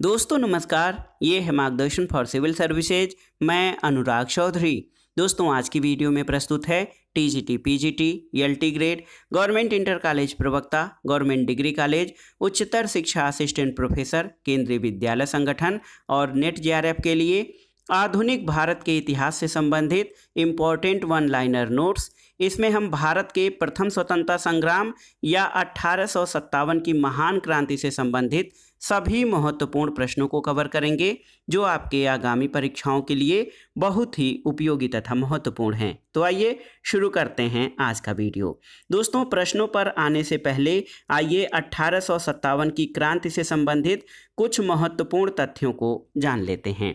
दोस्तों नमस्कार ये है मार्गदर्शन फॉर सिविल सर्विसेज मैं अनुराग चौधरी दोस्तों आज की वीडियो में प्रस्तुत है TGT PGT LT grade government inter college प्रवक्ता गवर्नमेंट डिग्री कॉलेज उच्चतर शिक्षा असिस्टेंट प्रोफेसर केंद्रीय विद्यालय संगठन और नेट जे के लिए आधुनिक भारत के इतिहास से संबंधित इम्पोर्टेंट वन लाइनर नोट्स इसमें हम भारत के प्रथम स्वतंत्रता संग्राम या अठारह की महान क्रांति से संबंधित सभी महत्वपूर्ण प्रश्नों को कवर करेंगे जो आपके आगामी परीक्षाओं के लिए बहुत ही उपयोगी तथा महत्वपूर्ण हैं तो आइए शुरू करते हैं आज का वीडियो दोस्तों प्रश्नों पर आने से पहले आइए अट्ठारह की क्रांति से संबंधित कुछ महत्वपूर्ण तथ्यों को जान लेते हैं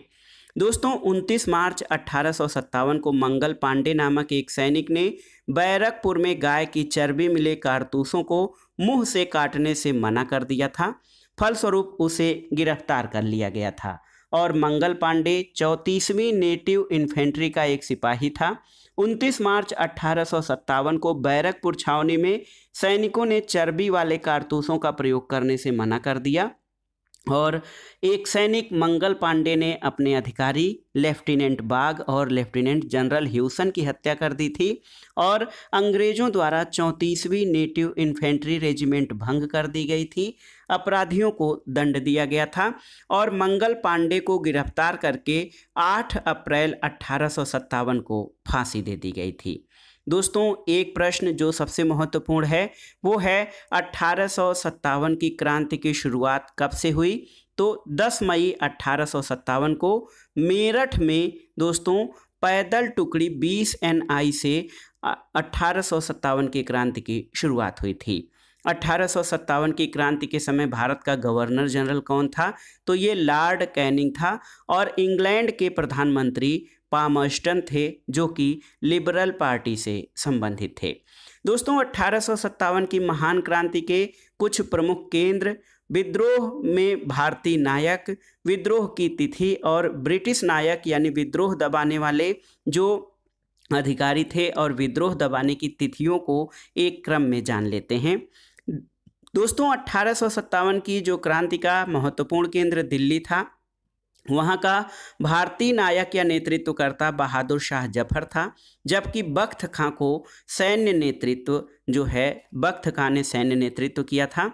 दोस्तों 29 मार्च अट्ठारह को मंगल पांडे नामक एक सैनिक ने बैरकपुर में गाय की चर्बी मिले कारतूसों को मुंह से काटने से मना कर दिया था फलस्वरूप उसे गिरफ्तार कर लिया गया था और मंगल पांडे चौंतीसवीं नेटिव इन्फेंट्री का एक सिपाही था 29 मार्च अट्ठारह को बैरकपुर छावनी में सैनिकों ने चर्बी वाले कारतूसों का प्रयोग करने से मना कर दिया और एक सैनिक मंगल पांडे ने अपने अधिकारी लेफ्टिनेंट बाग और लेफ्टिनेंट जनरल ह्यूसन की हत्या कर दी थी और अंग्रेजों द्वारा चौंतीसवीं नेटिव इन्फेंट्री रेजिमेंट भंग कर दी गई थी अपराधियों को दंड दिया गया था और मंगल पांडे को गिरफ्तार करके 8 अप्रैल अट्ठारह को फांसी दे दी गई थी दोस्तों एक प्रश्न जो सबसे महत्वपूर्ण है वो है अट्ठारह की क्रांति की शुरुआत कब से हुई तो 10 मई अट्ठारह को मेरठ में दोस्तों पैदल टुकड़ी 20 आई से अट्ठारह की क्रांति की शुरुआत हुई थी अट्ठारह की क्रांति के समय भारत का गवर्नर जनरल कौन था तो ये लॉर्ड कैनिंग था और इंग्लैंड के प्रधानमंत्री पामस्टन थे जो कि लिबरल पार्टी से संबंधित थे दोस्तों अट्ठारह की महान क्रांति के कुछ प्रमुख केंद्र विद्रोह में भारतीय नायक विद्रोह की तिथि और ब्रिटिश नायक यानी विद्रोह दबाने वाले जो अधिकारी थे और विद्रोह दबाने की तिथियों को एक क्रम में जान लेते हैं दोस्तों अट्ठारह की जो क्रांति का महत्वपूर्ण केंद्र दिल्ली था वहाँ का भारतीय नायक या नेतृत्व करता बहादुर शाह जफर था जबकि बख्त खां को सैन्य नेतृत्व जो है बख्त खां ने सैन्य नेतृत्व किया था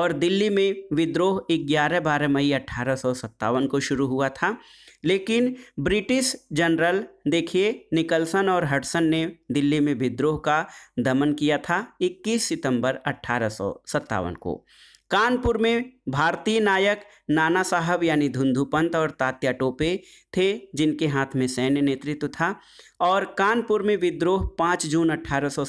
और दिल्ली में विद्रोह 11 बारह मई अठारह को शुरू हुआ था लेकिन ब्रिटिश जनरल देखिए निकलसन और हटसन ने दिल्ली में विद्रोह का दमन किया था 21 सितंबर अट्ठारह को कानपुर में भारतीय नायक नाना साहब यानी धुंधू पंत और तात्या टोपे थे जिनके हाथ में सैन्य नेतृत्व था और कानपुर में विद्रोह 5 जून अट्ठारह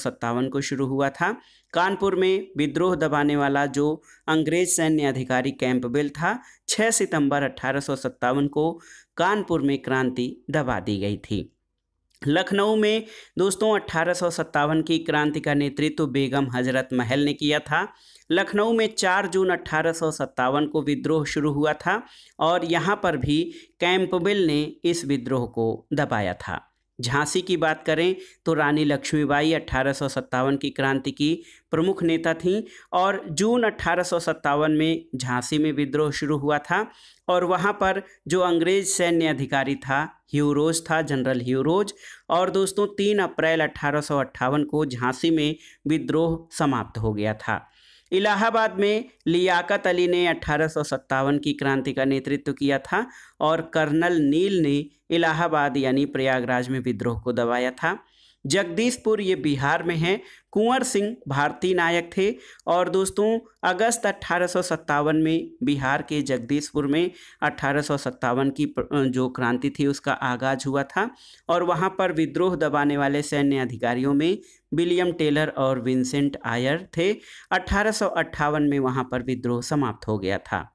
को शुरू हुआ था कानपुर में विद्रोह दबाने वाला जो अंग्रेज सैन्य अधिकारी कैंपबेल था 6 सितंबर अट्ठारह को कानपुर में क्रांति दबा दी गई थी लखनऊ में दोस्तों अट्ठारह की क्रांति का नेतृत्व बेगम हजरत महल ने किया था लखनऊ में 4 जून अट्ठारह को विद्रोह शुरू हुआ था और यहाँ पर भी कैंपबेल ने इस विद्रोह को दबाया था झांसी की बात करें तो रानी लक्ष्मीबाई अट्ठारह की क्रांति की प्रमुख नेता थीं और जून अट्ठारह में झांसी में विद्रोह शुरू हुआ था और वहाँ पर जो अंग्रेज सैन्य अधिकारी था ह्यूरोज था जनरल ह्यूरोज और दोस्तों तीन अप्रैल अट्ठारह को झांसी में विद्रोह समाप्त हो गया था इलाहाबाद में लियाकत अली ने अठारह की क्रांति का नेतृत्व किया था और कर्नल नील ने इलाहाबाद यानी प्रयागराज में विद्रोह को दबाया था जगदीशपुर ये बिहार में है कुंवर सिंह भारतीय नायक थे और दोस्तों अगस्त अट्ठारह में बिहार के जगदीशपुर में अट्ठारह की जो क्रांति थी उसका आगाज हुआ था और वहाँ पर विद्रोह दबाने वाले सैन्य अधिकारियों में विलियम टेलर और विंसेंट आयर थे अट्ठारह में वहाँ पर विद्रोह समाप्त हो गया था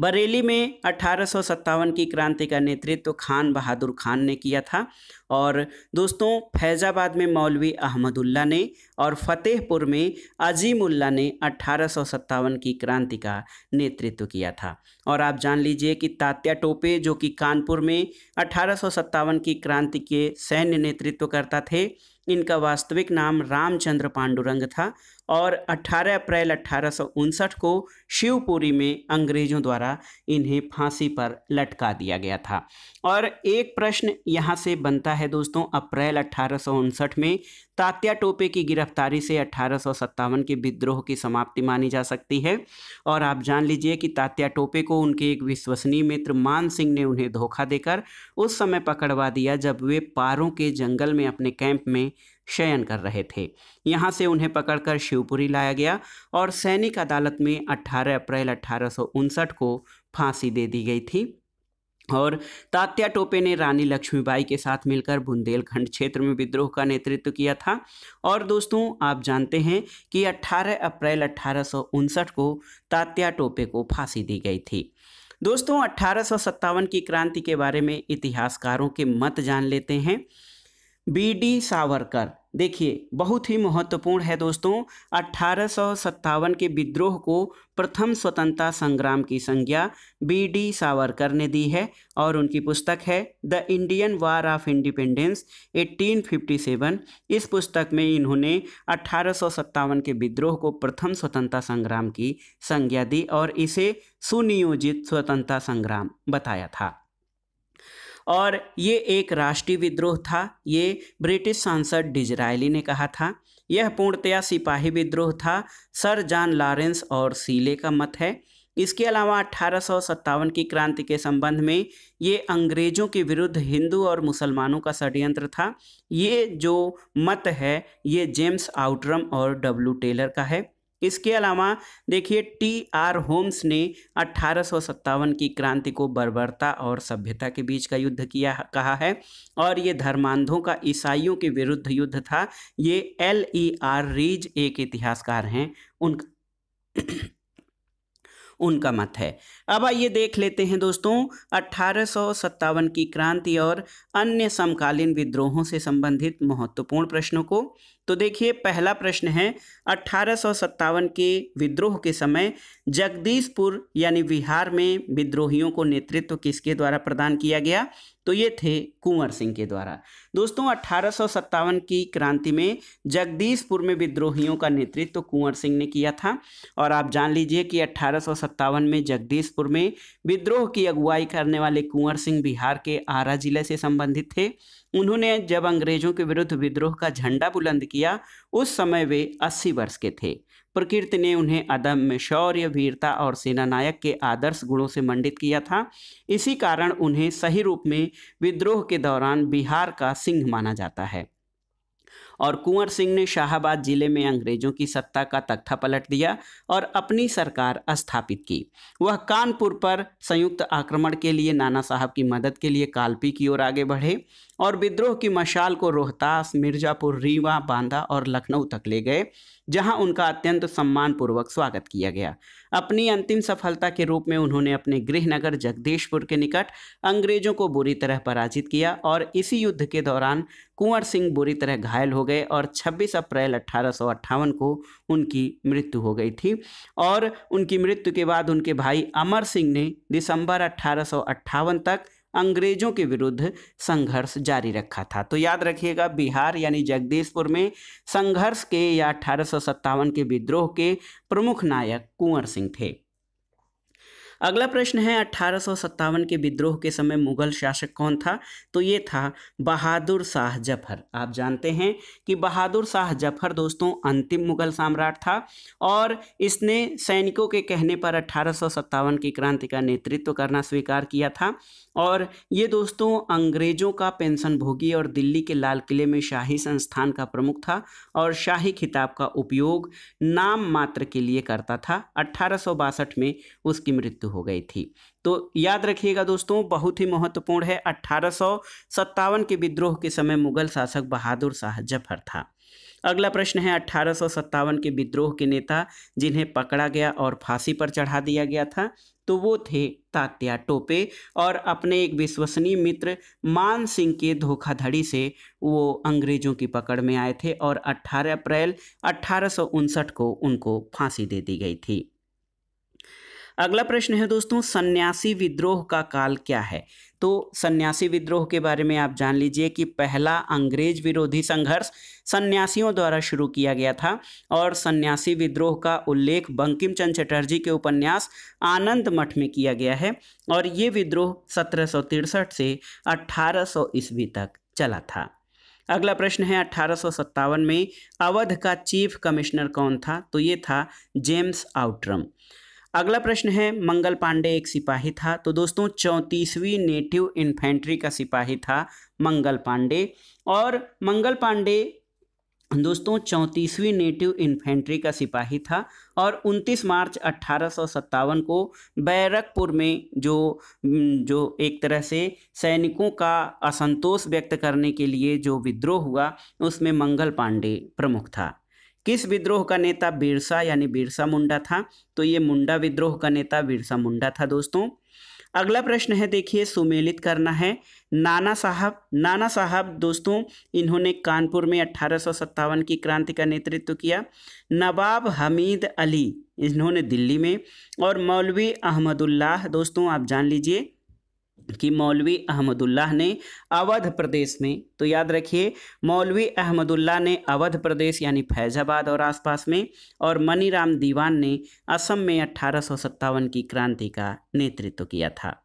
बरेली में अठारह की क्रांति का नेतृत्व खान बहादुर खान ने किया था और दोस्तों फैज़ाबाद में मौलवी अहमदुल्ला ने और फतेहपुर में अजीमुल्ला ने अठारह की क्रांति का नेतृत्व किया था और आप जान लीजिए कि तात्या टोपे जो कि कानपुर में अठारह की क्रांति के सैन्य नेतृत्व करता थे इनका वास्तविक नाम रामचंद्र पांडुरंग था और 18 अप्रैल अट्ठारह को शिवपुरी में अंग्रेजों द्वारा इन्हें फांसी पर लटका दिया गया था और एक प्रश्न यहाँ से बनता है दोस्तों अप्रैल अट्ठारह में तात्या टोपे की गिरफ्तारी से अट्ठारह के विद्रोह की समाप्ति मानी जा सकती है और आप जान लीजिए कि तात्या टोपे को उनके एक विश्वसनीय मित्र मान सिंह ने उन्हें धोखा देकर उस समय पकड़वा दिया जब वे पारों के जंगल में अपने कैंप में शयन कर रहे थे यहाँ से उन्हें पकड़कर शिवपुरी लाया गया और सैनिक अदालत में 18 अप्रैल अठारह को फांसी दे दी गई थी और तात्या टोपे ने रानी लक्ष्मीबाई के साथ मिलकर बुंदेलखंड क्षेत्र में विद्रोह का नेतृत्व किया था और दोस्तों आप जानते हैं कि 18 अप्रैल अठारह को तात्या टोपे को फांसी दी गई थी दोस्तों अठारह की क्रांति के बारे में इतिहासकारों के मत जान लेते हैं बी डी सावरकर देखिए बहुत ही महत्वपूर्ण है दोस्तों अठारह के विद्रोह को प्रथम स्वतंत्रता संग्राम की संज्ञा बी डी सावरकर ने दी है और उनकी पुस्तक है the Indian war of independence 1857 इस पुस्तक में इन्होंने अट्ठारह के विद्रोह को प्रथम स्वतंत्रता संग्राम की संज्ञा दी और इसे सुनियोजित स्वतंत्रता संग्राम बताया था और ये एक राष्ट्रीय विद्रोह था ये ब्रिटिश सांसद डिजरायली ने कहा था यह पूर्णतया सिपाही विद्रोह था सर जॉन लॉरेंस और सीले का मत है इसके अलावा अठारह की क्रांति के संबंध में ये अंग्रेजों के विरुद्ध हिंदू और मुसलमानों का षड्यंत्र था ये जो मत है ये जेम्स आउटरम और डब्लू टेलर का है इसके अलावा देखिए टी आर होम्स ने अट्ठारह की क्रांति को बर्बरता और सभ्यता के बीच का युद्ध किया कहा है और ये धर्मांधों का ईसाइयों के विरुद्ध युद्ध था ये एल ई आर रीज एक इतिहासकार हैं उनका उनका मत है अब आइए देख लेते हैं दोस्तों अट्ठारह की क्रांति और अन्य समकालीन विद्रोहों से संबंधित महत्वपूर्ण प्रश्नों को तो देखिए पहला प्रश्न है अठारह के विद्रोह के समय जगदीशपुर यानी बिहार में विद्रोहियों को नेतृत्व किसके द्वारा प्रदान किया गया तो ये थे कुंवर सिंह के द्वारा दोस्तों अठारह की क्रांति में जगदीशपुर में विद्रोहियों का नेतृत्व कुंवर सिंह ने किया था और आप जान लीजिए कि अठारह में जगदीशपुर में विद्रोह की अगुवाई करने वाले कुंवर सिंह बिहार के आरा जिले से संबंधित थे उन्होंने जब अंग्रेजों के विरुद्ध विद्रोह का झंडा बुलंद किया उस समय वे 80 वर्ष के थे प्रकृति ने उन्हें अदम्य शौर्य वीरता और सेनानायक के आदर्श गुणों से मंडित किया था इसी कारण उन्हें सही रूप में विद्रोह के दौरान बिहार का सिंह माना जाता है और कुंवर सिंह ने शाहबाद जिले में अंग्रेजों की सत्ता का तख्ता पलट दिया और अपनी सरकार स्थापित की वह कानपुर पर संयुक्त आक्रमण के लिए नाना साहब की मदद के लिए कालपी की ओर आगे बढ़े और विद्रोह की मशाल को रोहतास मिर्जापुर रीवा बांदा और लखनऊ तक ले गए जहां उनका अत्यंत सम्मानपूर्वक स्वागत किया गया अपनी अंतिम सफलता के रूप में उन्होंने अपने गृहनगर जगदीशपुर के निकट अंग्रेजों को बुरी तरह पराजित किया और इसी युद्ध के दौरान कुंवर सिंह बुरी तरह घायल हो गए और 26 अप्रैल अठारह को उनकी मृत्यु हो गई थी और उनकी मृत्यु के बाद उनके भाई अमर सिंह ने दिसंबर अट्ठारह तक अंग्रेजों के विरुद्ध संघर्ष जारी रखा था तो याद रखिएगा बिहार यानी जगदीशपुर में संघर्ष के या अठारह के विद्रोह के प्रमुख नायक कुंवर सिंह थे अगला प्रश्न है अट्ठारह के विद्रोह के समय मुगल शासक कौन था तो ये था बहादुर शाह जफर आप जानते हैं कि बहादुर शाह जफर दोस्तों अंतिम मुगल सम्राट था और इसने सैनिकों के कहने पर अट्ठारह की क्रांति का नेतृत्व करना स्वीकार किया था और ये दोस्तों अंग्रेजों का पेंशन भोगी और दिल्ली के लाल किले में शाही संस्थान का प्रमुख था और शाही खिताब का उपयोग नाम मात्र के लिए करता था अट्ठारह में उसकी मृत्यु हो गई थी तो याद रखिएगा दोस्तों बहुत ही महत्वपूर्ण है अट्ठारह के विद्रोह के समय मुगल शासक बहादुर शाह जफर था अगला प्रश्न है अट्ठारह के विद्रोह के नेता जिन्हें पकड़ा गया और फांसी पर चढ़ा दिया गया था तो वो थे तात्या टोपे और अपने एक विश्वसनीय मित्र मान सिंह के धोखाधड़ी से वो अंग्रेजों की पकड़ में आए थे और 18 अप्रैल अट्ठारह को उनको फांसी दे दी गई थी अगला प्रश्न है दोस्तों सन्यासी विद्रोह का काल क्या है तो सन्यासी विद्रोह के बारे में आप जान लीजिए कि पहला अंग्रेज विरोधी संघर्ष सन्यासियों द्वारा शुरू किया गया था और सन्यासी विद्रोह का उल्लेख बंकिम चंद चटर्जी के उपन्यास आनंद मठ में किया गया है और ये विद्रोह सत्रह से अठारह ईस्वी तक चला था अगला प्रश्न है अठारह में अवध का चीफ कमिश्नर कौन था तो ये था जेम्स आउटरम अगला प्रश्न है मंगल पांडे एक सिपाही था तो दोस्तों चौंतीसवीं नेटिव इन्फेंट्री का सिपाही था मंगल पांडे और मंगल पांडे दोस्तों चौंतीसवीं नेटिव इन्फेंट्री का सिपाही था और 29 मार्च अट्ठारह को बैरकपुर में जो जो एक तरह से सैनिकों का असंतोष व्यक्त करने के लिए जो विद्रोह हुआ उसमें मंगल पांडे प्रमुख था किस विद्रोह का नेता बिरसा यानी बिरसा मुंडा था तो ये मुंडा विद्रोह का नेता बिरसा मुंडा था दोस्तों अगला प्रश्न है देखिए सुमेलित करना है नाना साहब नाना साहब दोस्तों इन्होंने कानपुर में अट्ठारह की क्रांति का नेतृत्व तो किया नवाब हमीद अली इन्होंने दिल्ली में और मौलवी अहमदुल्लाह दोस्तों आप जान लीजिए कि मौलवी अहमदुल्लाह ने अवध प्रदेश में तो याद रखिए मौलवी अहमदुल्लाह ने अवध प्रदेश यानी फैजाबाद और आसपास में और मनीराम दीवान ने असम में अठारह की क्रांति का नेतृत्व किया था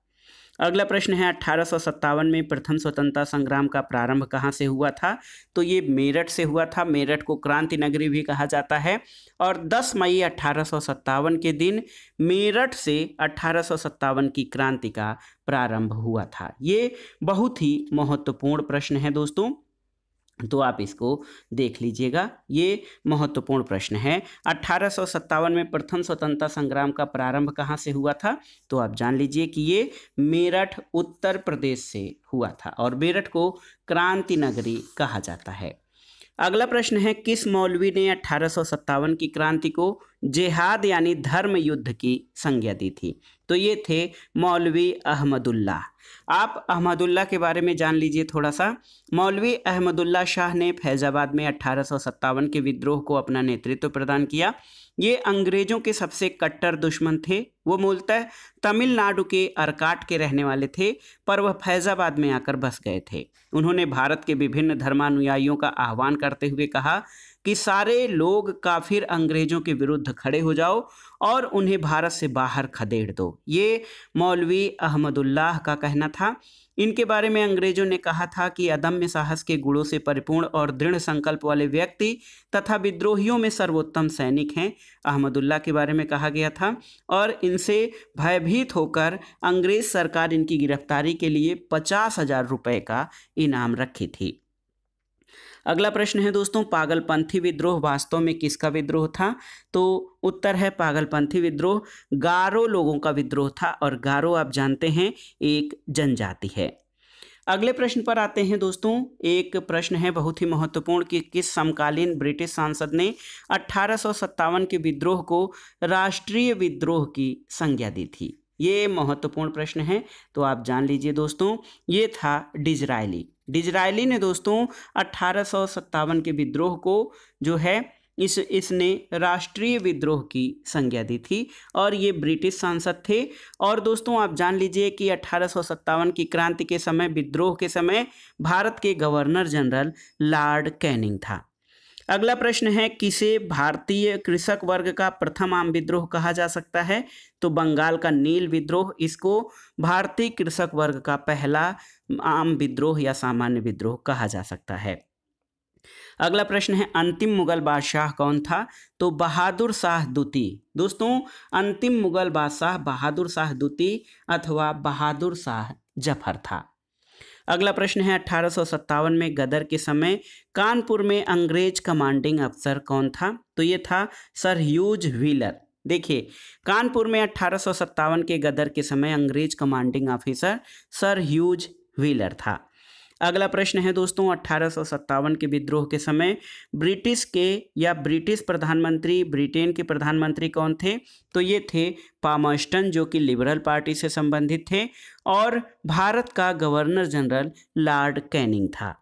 अगला प्रश्न है अठारह में प्रथम स्वतंत्रता संग्राम का प्रारंभ कहाँ से हुआ था तो ये मेरठ से हुआ था मेरठ को क्रांति नगरी भी कहा जाता है और 10 मई अठारह के दिन मेरठ से अठारह की क्रांति का प्रारंभ हुआ था ये बहुत ही महत्वपूर्ण प्रश्न है दोस्तों तो आप इसको देख लीजिएगा ये महत्वपूर्ण प्रश्न है अट्ठारह में प्रथम स्वतंत्रता संग्राम का प्रारंभ कहाँ से हुआ था तो आप जान लीजिए कि ये मेरठ उत्तर प्रदेश से हुआ था और मेरठ को क्रांति नगरी कहा जाता है अगला प्रश्न है किस मौलवी ने अट्ठारह की क्रांति को जेहाद यानी धर्म युद्ध की संज्ञा दी थी तो ये थे मौलवी अहमदुल्ला आप अहमदुल्ला के बारे में जान लीजिए थोड़ा सा मौलवी अहमदुल्ला शाह ने फैज़ाबाद में अठारह के विद्रोह को अपना नेतृत्व प्रदान किया ये अंग्रेजों के सबसे कट्टर दुश्मन थे वो मूलतः तमिलनाडु के अरकाट के रहने वाले थे पर वह फैज़ाबाद में आकर बस गए थे उन्होंने भारत के विभिन्न धर्मानुयायियों का आह्वान करते हुए कहा कि सारे लोग काफिर अंग्रेजों के विरुद्ध खड़े हो जाओ और उन्हें भारत से बाहर खदेड़ दो ये मौलवी अहमदुल्लाह का कहना था इनके बारे में अंग्रेजों ने कहा था कि अदम्य साहस के गुणों से परिपूर्ण और दृढ़ संकल्प वाले व्यक्ति तथा विद्रोहियों में सर्वोत्तम सैनिक हैं अहमदुल्ला के बारे में कहा गया था और इनसे भयभीत होकर अंग्रेज सरकार इनकी गिरफ्तारी के लिए पचास हजार रुपये का इनाम रखी थी अगला प्रश्न है दोस्तों पागलपंथी विद्रोह वास्तव में किसका विद्रोह था तो उत्तर है पागलपंथी विद्रोह गारो लोगों का विद्रोह था और गारो आप जानते हैं एक जनजाति है अगले प्रश्न पर आते हैं दोस्तों एक प्रश्न है बहुत ही महत्वपूर्ण कि किस समकालीन ब्रिटिश सांसद ने अठारह के विद्रोह को राष्ट्रीय विद्रोह की संज्ञा दी थी ये महत्वपूर्ण प्रश्न है तो आप जान लीजिए दोस्तों ये था डिजरायली डिजराइली ने दोस्तों अट्ठारह के विद्रोह को जो है इस इसने राष्ट्रीय विद्रोह की संज्ञा दी थी और ये ब्रिटिश सांसद थे और दोस्तों आप जान लीजिए कि अट्ठारह की क्रांति के समय विद्रोह के समय भारत के गवर्नर जनरल लॉर्ड कैनिंग था अगला प्रश्न है किसे भारतीय कृषक वर्ग का प्रथम आम विद्रोह कहा जा सकता है तो बंगाल का नील विद्रोह इसको भारतीय कृषक वर्ग का पहला आम विद्रोह या सामान्य विद्रोह कहा जा सकता है अगला प्रश्न है अंतिम मुगल बादशाह कौन था तो बहादुर शाह दुती दोस्तों अंतिम मुगल बादशाह बहादुर शाह दुती अथवा बहादुर शाह जफर था अगला प्रश्न है अठारह में गदर के समय कानपुर में अंग्रेज कमांडिंग अफसर कौन था तो ये था सर ह्यूज व्हीलर देखिए कानपुर में अठारह के गदर के समय अंग्रेज commanding officer sir Hugh Wheeler था अगला प्रश्न है दोस्तों अट्ठारह के विद्रोह के समय ब्रिटिश के या ब्रिटिश प्रधानमंत्री ब्रिटेन के प्रधानमंत्री कौन थे तो ये थे पामर्स्टन जो कि लिबरल पार्टी से संबंधित थे और भारत का गवर्नर जनरल लॉर्ड कैनिंग था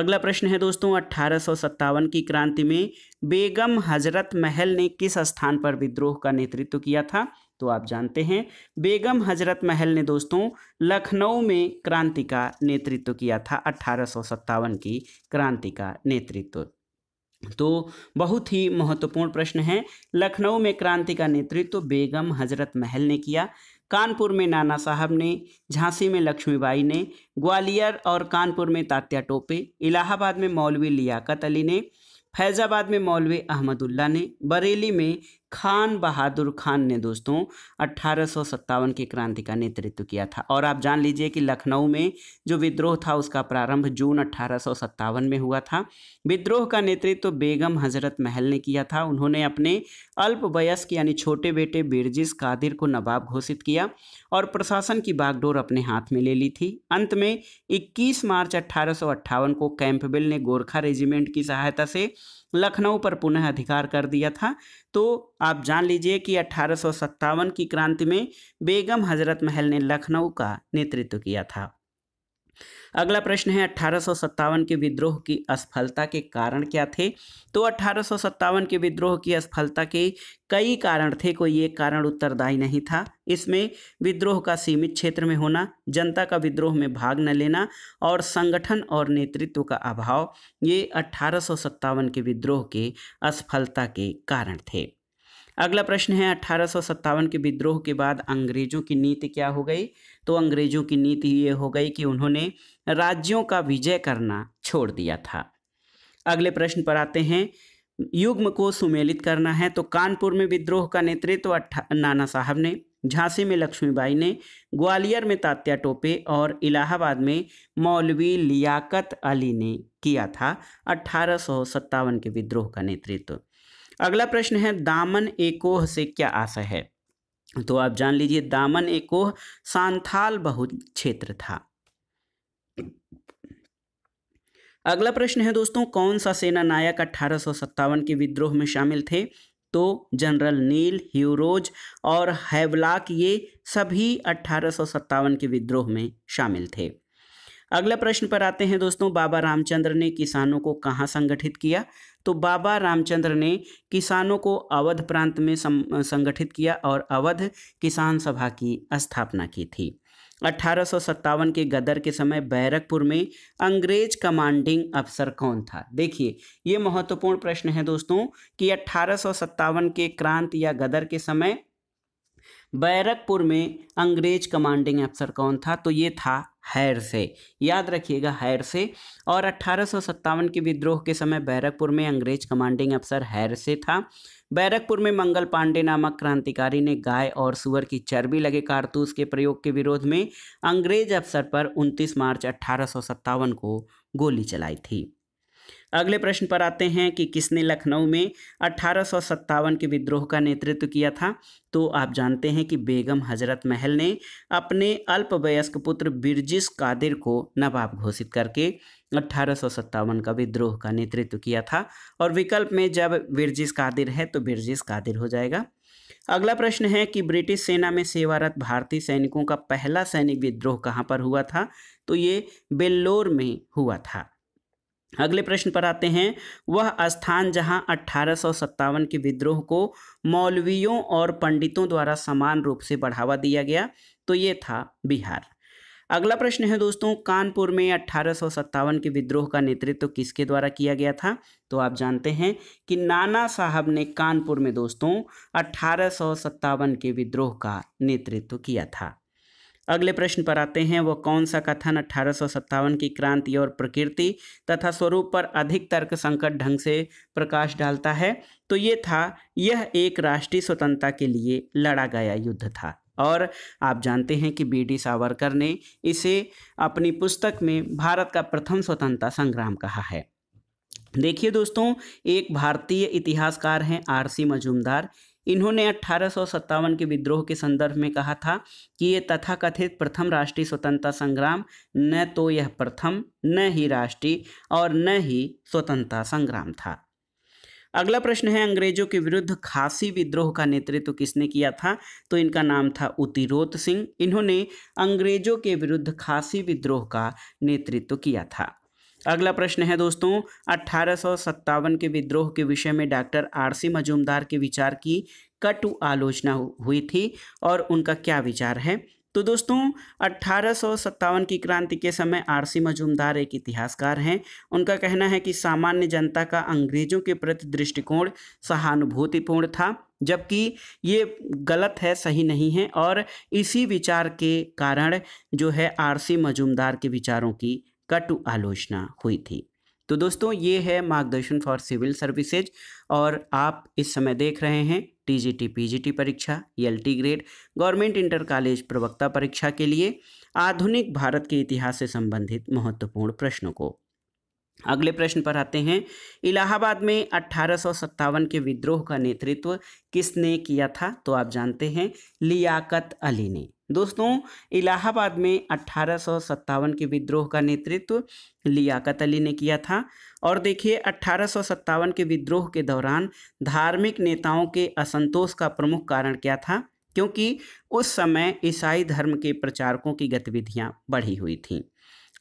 अगला प्रश्न है दोस्तों अट्ठारह की क्रांति में बेगम हजरत महल ने किस स्थान पर विद्रोह का नेतृत्व किया था तो आप जानते हैं बेगम हजरत महल ने दोस्तों लखनऊ में क्रांति का नेतृत्व किया था अठारह की क्रांति का नेतृत्व तो बहुत ही महत्वपूर्ण प्रश्न है लखनऊ में क्रांति का नेतृत्व बेगम हजरत महल ने किया कानपुर में नाना साहब ने झांसी में लक्ष्मीबाई ने ग्वालियर और कानपुर में तात्या टोपे इलाहाबाद में मौलवी लियाकत अली ने फैज़ाबाद में मौलवी अहमदुल्ला ने बरेली में खान बहादुर खान ने दोस्तों अट्ठारह की क्रांति का नेतृत्व किया था और आप जान लीजिए कि लखनऊ में जो विद्रोह था उसका प्रारंभ जून अट्ठारह में हुआ था विद्रोह का नेतृत्व बेगम हजरत महल ने किया था उन्होंने अपने अल्प वयस्क यानी छोटे बेटे बिरजिस कादिर को नवाब घोषित किया और प्रशासन की बागडोर अपने हाथ में ले ली थी अंत में 21 मार्च अट्ठारह को कैंपबेल ने गोरखा रेजिमेंट की सहायता से लखनऊ पर पुनः अधिकार कर दिया था तो आप जान लीजिए कि अठारह की क्रांति में बेगम हजरत महल ने लखनऊ का नेतृत्व किया था अगला प्रश्न है अठारह के विद्रोह की असफलता के कारण क्या थे तो अठारह के विद्रोह की असफलता के कई कारण थे कोई एक कारण उत्तरदायी नहीं था इसमें विद्रोह का सीमित क्षेत्र में होना जनता का विद्रोह में भाग न लेना और संगठन और नेतृत्व का अभाव ये अठारह के विद्रोह के असफलता के कारण थे अगला प्रश्न है अठारह के विद्रोह के बाद अंग्रेजों की नीति क्या हो गई तो अंग्रेजों की नीति ये हो गई कि उन्होंने राज्यों का विजय करना छोड़ दिया था अगले प्रश्न पर आते हैं युग्म को सुमेलित करना है तो कानपुर में विद्रोह का नेतृत्व तो नाना साहब ने झांसी में लक्ष्मीबाई ने ग्वालियर में तात्या टोपे और इलाहाबाद में मौलवी लियाकत अली ने किया था अठारह के विद्रोह का नेतृत्व तो। अगला प्रश्न है दामन एकोह से क्या आशा है तो आप जान लीजिए दामन एकोह सांथाल बहुत क्षेत्र था अगला प्रश्न है दोस्तों कौन सा सेना नायक अठारह के विद्रोह में शामिल थे तो जनरल नील ह्यूरोज और हैवलाक ये सभी अठारह के विद्रोह में शामिल थे अगला प्रश्न पर आते हैं दोस्तों बाबा रामचंद्र ने किसानों को कहाँ संगठित किया तो बाबा रामचंद्र ने किसानों को अवध प्रांत में संगठित किया और अवध किसान सभा की स्थापना की थी अट्ठारह के गदर के समय बैरकपुर में अंग्रेज कमांडिंग अफसर कौन था देखिए ये महत्वपूर्ण प्रश्न है दोस्तों कि अट्ठारह के क्रांत या गदर के समय बैरकपुर में अंग्रेज कमांडिंग अफसर कौन था तो ये था हैर से याद रखिएगा हैर से और अट्ठारह के विद्रोह के समय बैरकपुर में अंग्रेज कमांडिंग अफसर हैर से था बैरकपुर में मंगल पांडे नामक क्रांतिकारी ने गाय और सुअर की चर्बी लगे कारतूस के प्रयोग के विरोध में अंग्रेज अफसर पर 29 मार्च अट्ठारह को गोली चलाई थी अगले प्रश्न पर आते हैं कि किसने लखनऊ में अठारह के विद्रोह का नेतृत्व किया था तो आप जानते हैं कि बेगम हजरत महल ने अपने अल्पवयस्क पुत्र बिरजिस कादिर को नवाब घोषित करके अट्ठारह का विद्रोह का नेतृत्व किया था और विकल्प में जब बिरजिस कादिर है तो बिरजिस कादिर हो जाएगा अगला प्रश्न है कि ब्रिटिश सेना में सेवारत भारतीय सैनिकों का पहला सैनिक विद्रोह कहाँ पर हुआ था तो ये बेल्लोर में हुआ था अगले प्रश्न पर आते हैं वह स्थान जहां अट्ठारह के विद्रोह को मौलवियों और पंडितों द्वारा समान रूप से बढ़ावा दिया गया तो ये था बिहार अगला प्रश्न है दोस्तों कानपुर में अट्ठारह के विद्रोह का नेतृत्व तो किसके द्वारा किया गया था तो आप जानते हैं कि नाना साहब ने कानपुर में दोस्तों अट्ठारह के विद्रोह का नेतृत्व तो किया था अगले प्रश्न पर आते हैं वह कौन सा कथन अठारह की क्रांति और प्रकृति तथा स्वरूप पर अधिक तर्क संकट ढंग से प्रकाश डालता है तो ये था यह एक राष्ट्रीय स्वतंत्रता के लिए लड़ा गया युद्ध था और आप जानते हैं कि बी डी सावरकर ने इसे अपनी पुस्तक में भारत का प्रथम स्वतंत्रता संग्राम कहा है देखिए दोस्तों एक भारतीय इतिहासकार हैं आरसी मजूमदार इन्होंने अठारह के विद्रोह के संदर्भ में कहा था कि ये तथाकथित प्रथम राष्ट्रीय स्वतंत्रता संग्राम न तो यह प्रथम न ही राष्ट्रीय और न ही स्वतंत्रता संग्राम था अगला प्रश्न है अंग्रेजों के विरुद्ध खासी विद्रोह का नेतृत्व तो किसने किया था तो इनका नाम था उतिरोत सिंह इन्होंने अंग्रेजों के विरुद्ध खासी विद्रोह का नेतृत्व तो किया था अगला प्रश्न है दोस्तों अट्ठारह के विद्रोह के विषय में डॉक्टर आरसी मजूमदार के विचार की कटु आलोचना हुई थी और उनका क्या विचार है तो दोस्तों अट्ठारह की क्रांति के समय आरसी मजूमदार एक इतिहासकार हैं उनका कहना है कि सामान्य जनता का अंग्रेजों के प्रति दृष्टिकोण सहानुभूतिपूर्ण था जबकि ये गलत है सही नहीं है और इसी विचार के कारण जो है आरसी मजूमदार के विचारों की कटु आलोचना हुई थी तो दोस्तों ये है मार्गदर्शन फॉर सिविल सर्विसेज और आप इस समय देख रहे हैं टीजीटी पीजीटी परीक्षा ELT grade government inter college प्रवक्ता परीक्षा के लिए आधुनिक भारत के इतिहास से संबंधित महत्वपूर्ण प्रश्नों को अगले प्रश्न पर आते हैं इलाहाबाद में अठारह के विद्रोह का नेतृत्व किसने किया था तो आप जानते हैं लियाकत अली ने दोस्तों इलाहाबाद में अट्ठारह के विद्रोह का नेतृत्व लियाकत अली ने किया था और देखिए अट्ठारह के विद्रोह के दौरान धार्मिक नेताओं के असंतोष का प्रमुख कारण क्या था क्योंकि उस समय ईसाई धर्म के प्रचारकों की गतिविधियां बढ़ी हुई थीं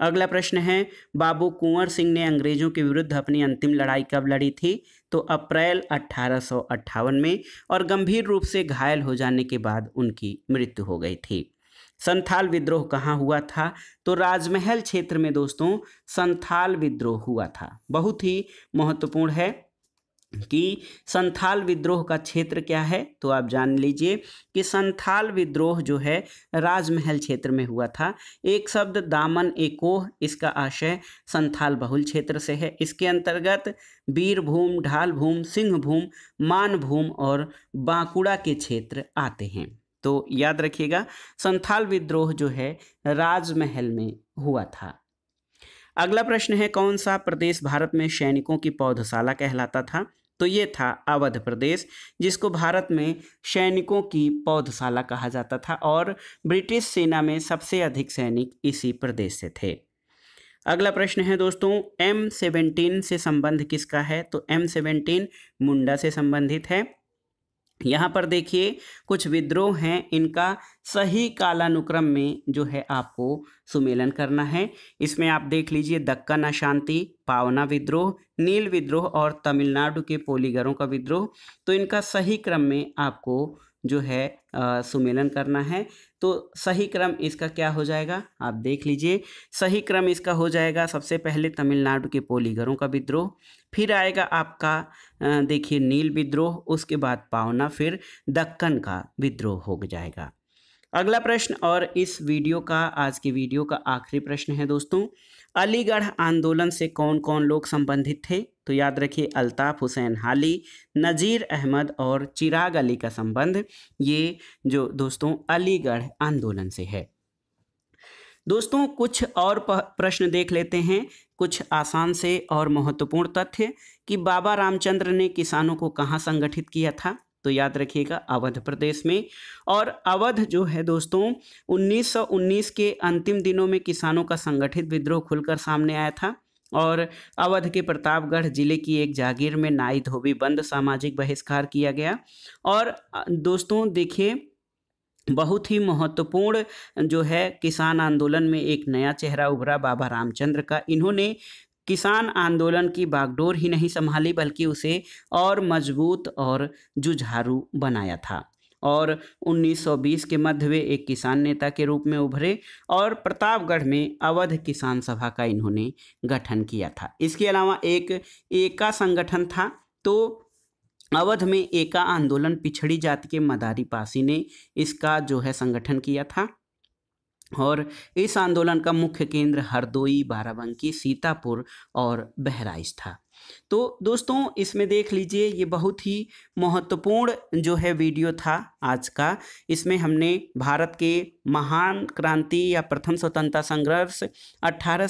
अगला प्रश्न है बाबू कुंवर सिंह ने अंग्रेजों के विरुद्ध अपनी अंतिम लड़ाई कब लड़ी थी तो अप्रैल अट्ठारह में और गंभीर रूप से घायल हो जाने के बाद उनकी मृत्यु हो गई थी संथाल विद्रोह कहाँ हुआ था तो राजमहल क्षेत्र में दोस्तों संथाल विद्रोह हुआ था बहुत ही महत्वपूर्ण है कि संथाल विद्रोह का क्षेत्र क्या है तो आप जान लीजिए कि संथाल विद्रोह जो है राजमहल क्षेत्र में हुआ था एक शब्द दामन एकोह इसका आशय संथाल बहुल क्षेत्र से है इसके अंतर्गत बीरभूम ढालभूम सिंहभूम मानभूम और बांकुड़ा के क्षेत्र आते हैं तो याद रखिएगा संथाल विद्रोह जो है राजमहल में हुआ था अगला प्रश्न है कौन सा प्रदेश भारत में सैनिकों की पौधशाला कहलाता था तो ये था अवध प्रदेश जिसको भारत में सैनिकों की पौधशाला कहा जाता था और ब्रिटिश सेना में सबसे अधिक सैनिक इसी प्रदेश से थे अगला प्रश्न है दोस्तों एम सेवेंटीन से संबंध किसका है तो एम सेवेंटीन मुंडा से संबंधित है यहाँ पर देखिए कुछ विद्रोह हैं इनका सही कालानुक्रम में जो है आपको सुमेलन करना है इसमें आप देख लीजिए दक्कन अशांति पावना विद्रोह नील विद्रोह और तमिलनाडु के पोलीगरों का विद्रोह तो इनका सही क्रम में आपको जो है आ, सुमेलन करना है तो सही क्रम इसका क्या हो जाएगा आप देख लीजिए सही क्रम इसका हो जाएगा सबसे पहले तमिलनाडु के पोलीगरों का विद्रोह फिर आएगा आपका देखिए नील विद्रोह उसके बाद पावना फिर दक्कन का विद्रोह हो जाएगा अगला प्रश्न और इस वीडियो का आज की वीडियो का आखिरी प्रश्न है दोस्तों अलीगढ़ आंदोलन से कौन कौन लोग संबंधित थे तो याद रखिए अल्ताफ़ हुसैन हाली नज़ीर अहमद और चिराग अली का संबंध ये जो दोस्तों अलीगढ़ आंदोलन से है दोस्तों कुछ और प्रश्न देख लेते हैं कुछ आसान से और महत्वपूर्ण तथ्य कि बाबा रामचंद्र ने किसानों को कहाँ संगठित किया था तो याद रखिएगा अवध प्रदेश में और अवध जो है दोस्तों 1919 के अंतिम दिनों में किसानों का संगठित विद्रोह खुलकर सामने आया था और अवध के प्रतापगढ़ जिले की एक जागीर में नाई धोबी बंद सामाजिक बहिष्कार किया गया और दोस्तों देखिए बहुत ही महत्वपूर्ण जो है किसान आंदोलन में एक नया चेहरा उभरा बाबा रामचंद्र का इन्होंने किसान आंदोलन की बागडोर ही नहीं संभाली बल्कि उसे और मजबूत और जुझारू बनाया था और 1920 के मध्य वे एक किसान नेता के रूप में उभरे और प्रतापगढ़ में अवध किसान सभा का इन्होंने गठन किया था इसके अलावा एक एका संगठन था तो अवध में एका आंदोलन पिछड़ी जाति के मदारी पासी ने इसका जो है संगठन किया था और इस आंदोलन का मुख्य केंद्र हरदोई बाराबंकी सीतापुर और बहराइच था तो दोस्तों इसमें देख लीजिए ये बहुत ही महत्वपूर्ण जो है वीडियो था आज का इसमें हमने भारत के महान क्रांति या प्रथम स्वतंत्रता संघर्ष अठारह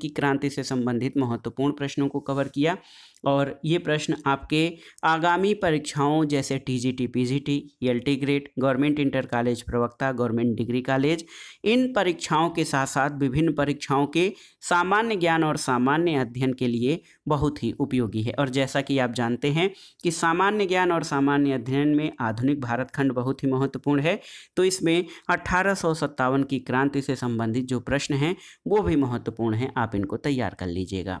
की क्रांति से संबंधित महत्वपूर्ण प्रश्नों को कवर किया और ये प्रश्न आपके आगामी परीक्षाओं जैसे T T G G P T L T grade government inter college प्रवक्ता गवर्नमेंट डिग्री कॉलेज इन परीक्षाओं के साथ साथ विभिन्न परीक्षाओं के सामान्य ज्ञान और सामान्य अध्ययन के लिए बहुत ही उपयोगी है और जैसा कि आप जानते हैं कि सामान्य ज्ञान और सामान्य अध्ययन में आधुनिक भारत खंड बहुत ही महत्वपूर्ण है तो इसमें अठारह की क्रांति से संबंधित जो प्रश्न हैं वो भी महत्वपूर्ण हैं आप इनको तैयार कर लीजिएगा